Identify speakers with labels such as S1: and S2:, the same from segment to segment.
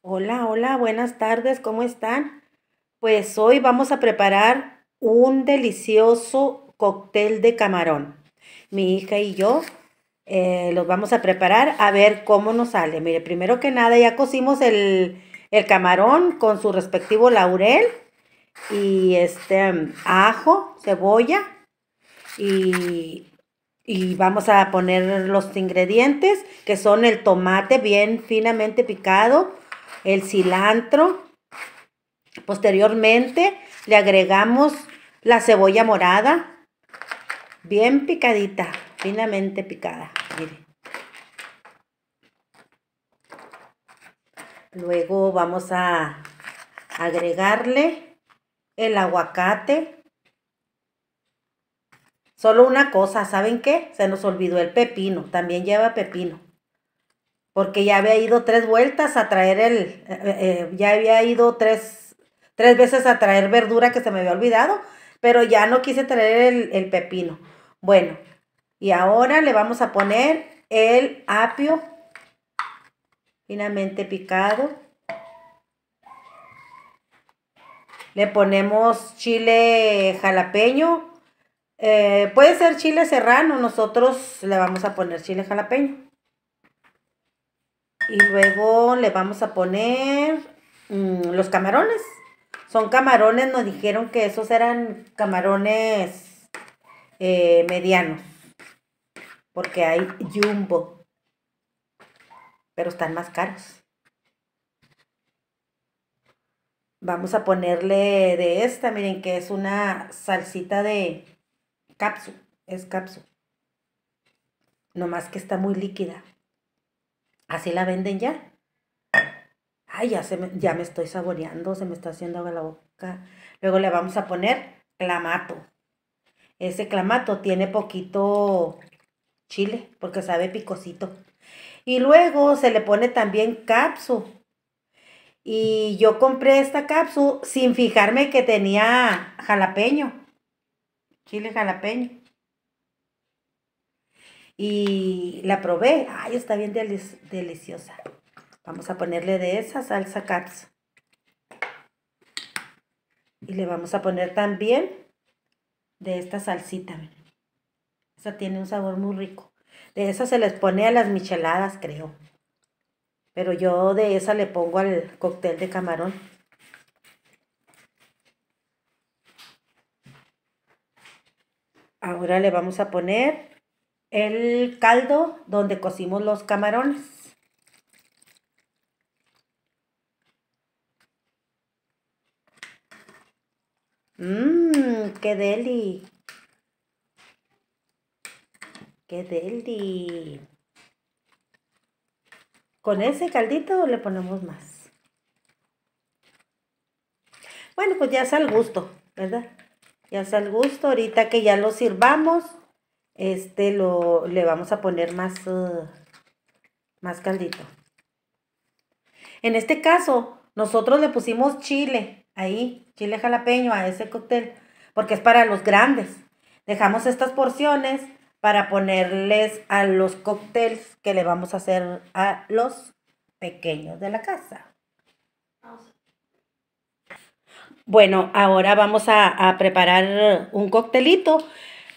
S1: Hola, hola, buenas tardes, ¿cómo están? Pues hoy vamos a preparar un delicioso cóctel de camarón. Mi hija y yo eh, los vamos a preparar a ver cómo nos sale. Mire, primero que nada ya cocimos el, camarón con su respectivo laurel y este mm, ajo, cebolla y y vamos a poner los ingredientes que son el tomate bien finamente picado, el cilantro. Posteriormente le agregamos la cebolla morada, bien picadita, finamente picada. Luego vamos a agregarle el aguacate. Solo una cosa, ¿saben qué? Se nos olvidó el pepino, también lleva pepino porque ya había ido tres vueltas a traer el, eh, eh, ya había ido tres, veces a traer verdura que se me había olvidado, pero ya no quise traer el, pepino. Bueno, y ahora le vamos a poner el apio finamente picado. Le ponemos chile jalapeño. Eh, puede ser chile serrano, nosotros le vamos a poner chile jalapeño. Y luego le vamos a poner mm, los camarones. Son camarones, nos dijeron que esos eran camarones eh, medianos. Porque hay jumbo. Pero están más caros. Vamos a ponerle de esta, miren que es una salsita de cápsula. Es cápsula. Nomás que está muy líquida. Así la venden ya. Ay, ya, se me, ya me estoy saboreando, se me está haciendo agua la boca. Luego le vamos a poner clamato. Ese clamato tiene poquito chile porque sabe picosito. Y luego se le pone también capsu. Y yo compré esta capsu sin fijarme que tenía jalapeño. Chile jalapeño y la probé. Ay, está bien deliciosa. Vamos a ponerle de esa salsa caps. Y le vamos a poner también de esta salsita. Esa tiene un sabor muy rico. De esa se les pone a las micheladas, creo. Pero yo de esa le pongo al cóctel de camarón. Ahora le vamos a poner el caldo donde cocimos los camarones. Mmm, qué deli. Qué deli. Con ese caldito le ponemos más. Bueno, pues ya es al gusto, ¿verdad? Ya es al gusto. Ahorita que ya lo sirvamos, este lo, le vamos a poner más, eh, más caldito. En este caso, nosotros le pusimos chile, ahí, chile jalapeño a ese cóctel, porque es para los grandes. Dejamos estas porciones para ponerles a los cócteles que le vamos a hacer a los pequeños de la casa. Bueno, ahora vamos a, a preparar un coctelito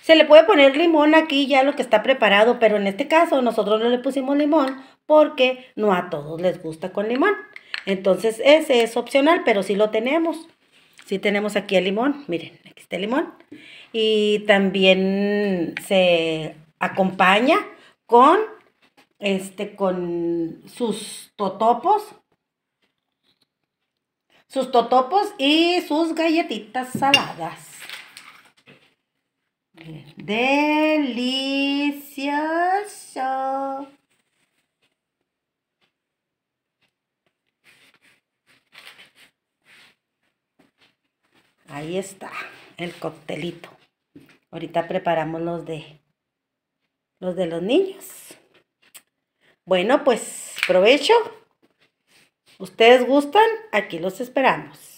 S1: se le puede poner limón aquí ya lo que está preparado, pero en este caso nosotros no le pusimos limón porque no a todos les gusta con limón. Entonces ese es opcional, pero sí lo tenemos. Sí tenemos aquí el limón, miren, aquí está el limón. Y también se acompaña con, este, con sus totopos, sus totopos y sus galletitas saladas. Delicioso. Ahí está el coctelito. Ahorita preparamos los de los de los niños. Bueno, pues provecho. ¿Ustedes gustan? Aquí los esperamos.